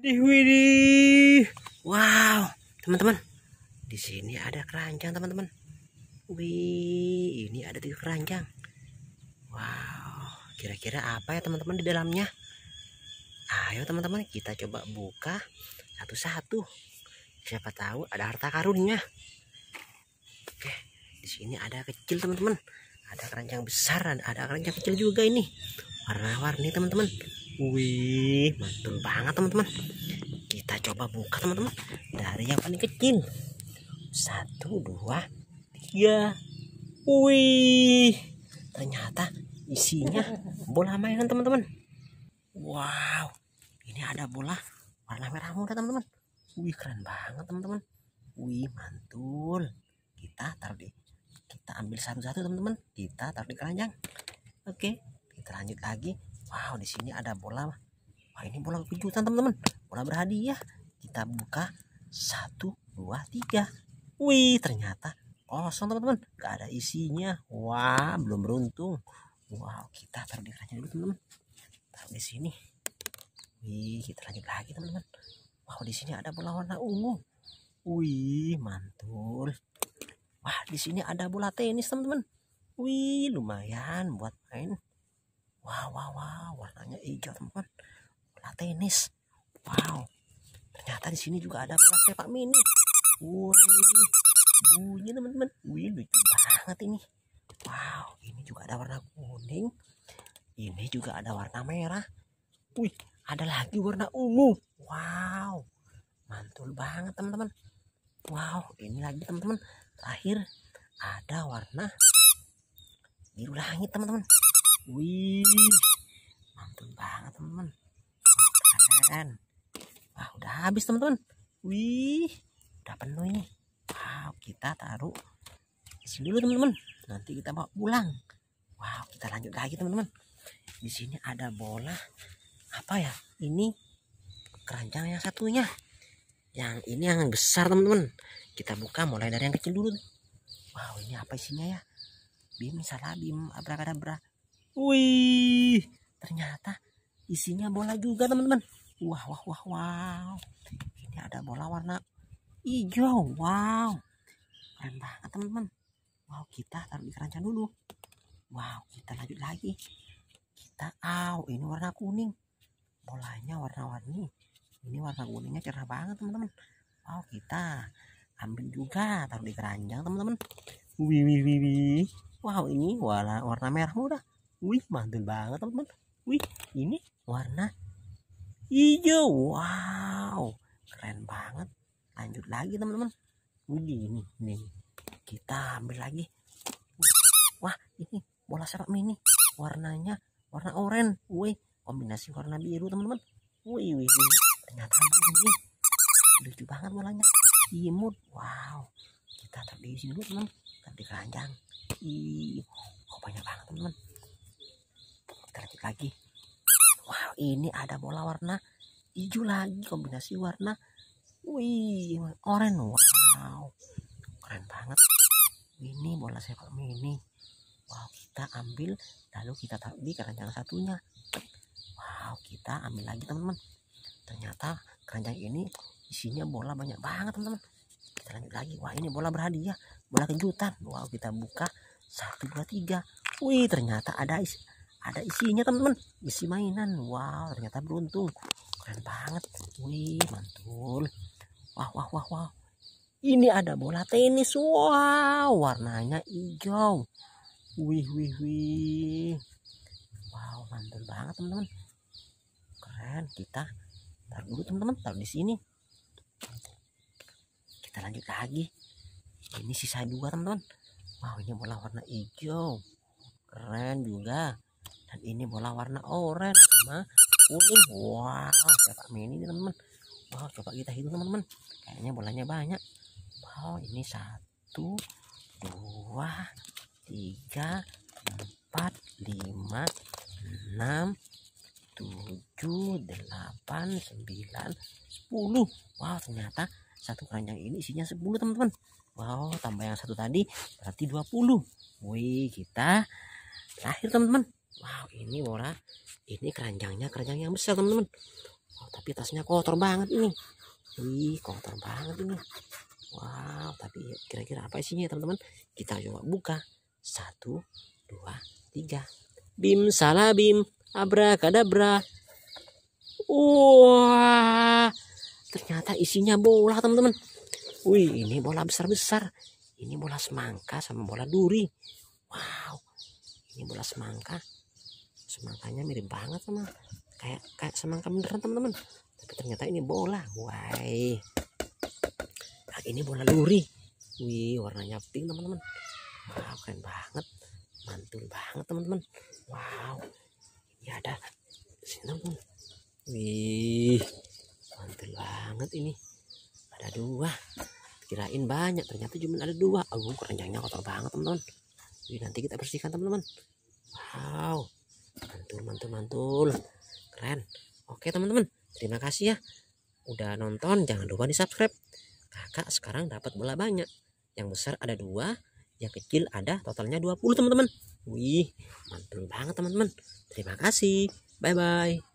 Widih, Wow, teman-teman. Di sini ada keranjang, teman-teman. Wih, ini ada tiga keranjang. Wow, kira-kira apa ya teman-teman di dalamnya? Ayo teman-teman, kita coba buka satu-satu. Siapa tahu ada harta karunnya. Oke, di sini ada kecil, teman-teman. Ada keranjang besar, ada keranjang kecil juga ini. Warna-warni, teman-teman. Wih, mantul banget teman-teman. Kita coba buka teman-teman dari yang paling kecil. Satu, dua, tiga. Wih, ternyata isinya bola mainan teman-teman. Wow, ini ada bola warna merah muda teman-teman. Wih, keren banget teman-teman. Wih, mantul. Kita taruh di kita ambil satu-satu teman-teman. Kita taruh di keranjang. Oke, kita lanjut lagi Wow, di sini ada bola. Wah, ini bola kejutan, teman-teman. Bola berhadiah. Kita buka. Satu, dua, tiga. Wih, ternyata kosong, teman-teman. Gak ada isinya. Wah, belum beruntung. Wow, kita taruh di keranjang dulu, teman-teman. Taruh di sini. Wih, kita lanjut lagi, teman-teman. Wow, di sini ada bola warna ungu. Wih, mantul. Wah, di sini ada bola tenis, teman-teman. Wih, lumayan buat main wow wow wow warnanya hijau teman bola tenis wow ternyata di sini juga ada kelas sepak mini wow bunyi teman-teman wih lucu banget ini wow ini juga ada warna kuning ini juga ada warna merah wih ada lagi warna ungu wow mantul banget teman-teman wow ini lagi teman-teman terakhir ada warna biru langit teman-teman Wih, mantul banget teman Keren. Wah, udah habis teman-teman. Wih, udah penuh ini. Wow, kita taruh sini dulu teman-teman. Nanti kita bawa pulang. Wow, kita lanjut lagi teman-teman. Di sini ada bola apa ya? Ini keranjang yang satunya. Yang ini yang besar teman-teman. Kita buka mulai dari yang kecil dulu. Wow, ini apa isinya ya? Bim, salah bim, abrakadabra. Wih, ternyata isinya bola juga teman-teman. Wah, wah, wah, wow. Ini ada bola warna hijau. Wow, keren banget teman-teman. Wow, kita taruh di keranjang dulu. Wow, kita lanjut lagi. Kita, aw, ini warna kuning. Bolanya warna-warni. Ini warna kuningnya cerah banget teman-teman. Wow, kita ambil juga taruh di keranjang teman-teman. Wih, wih, wih, wih. Wow, ini warna warna merah udah. Wih, mantul banget teman-teman. Wih, ini warna hijau. Wow, keren banget. Lanjut lagi teman-teman. Wih, ini, ini. Kita ambil lagi. Wah, ini bola sepak mini. Warnanya warna oranye. Wih, kombinasi warna biru teman-teman. Wih, wih, wih. Ternyata ini lucu banget bolanya. Imut. Wow. Kita taruh di sini dulu teman. teman di keranjang. Ih, kok banyak banget teman-teman lanjut lagi wow ini ada bola warna hijau lagi kombinasi warna wih keren, wow keren banget ini bola sepak mini wow kita ambil lalu kita taruh di keranjang satunya wow kita ambil lagi teman-teman ternyata keranjang ini isinya bola banyak banget teman-teman kita lanjut lagi wah ini bola berhadiah bola kejutan wow kita buka satu dua tiga wih ternyata ada isi ada isinya teman-teman isi mainan wow ternyata beruntung keren banget wih mantul wah wah wah wah ini ada bola tenis wow warnanya hijau wih wih wih wow mantul banget teman-teman keren kita taruh dulu teman-teman taruh di sini kita lanjut lagi ini sisa dua teman-teman wow ini bola warna hijau keren juga dan ini bola warna orange sama kuning wow cetak mini teman-teman wow coba kita hitung teman-teman kayaknya bolanya banyak wow ini satu dua tiga empat lima enam tujuh delapan sembilan sepuluh wow ternyata satu keranjang ini isinya sepuluh teman-teman wow tambah yang satu tadi berarti dua puluh, wih kita lahir teman-teman wow ini Wora ini keranjangnya keranjang yang besar teman-teman oh, tapi tasnya kotor banget ini ih kotor banget ini wow tapi kira-kira apa isinya teman-teman kita coba buka satu dua tiga bim salah bim abrakadabra wah ternyata isinya bola teman-teman wih ini bola besar-besar ini bola semangka sama bola duri wow ini bola semangka semangkanya mirip banget sama kayak, kayak semangka beneran teman-teman tapi ternyata ini bola wai nah, ini bola luri wih warnanya pink teman-teman wow keren banget mantul banget teman-teman wow ini ada sini teman wih mantul banget ini ada dua kirain banyak ternyata cuma ada dua oh keranjangnya kotor banget teman-teman nanti kita bersihkan teman-teman wow mantul mantul mantul keren oke teman-teman terima kasih ya udah nonton jangan lupa di subscribe kakak sekarang dapat bola banyak yang besar ada dua yang kecil ada totalnya 20 teman-teman wih mantul banget teman-teman terima kasih bye bye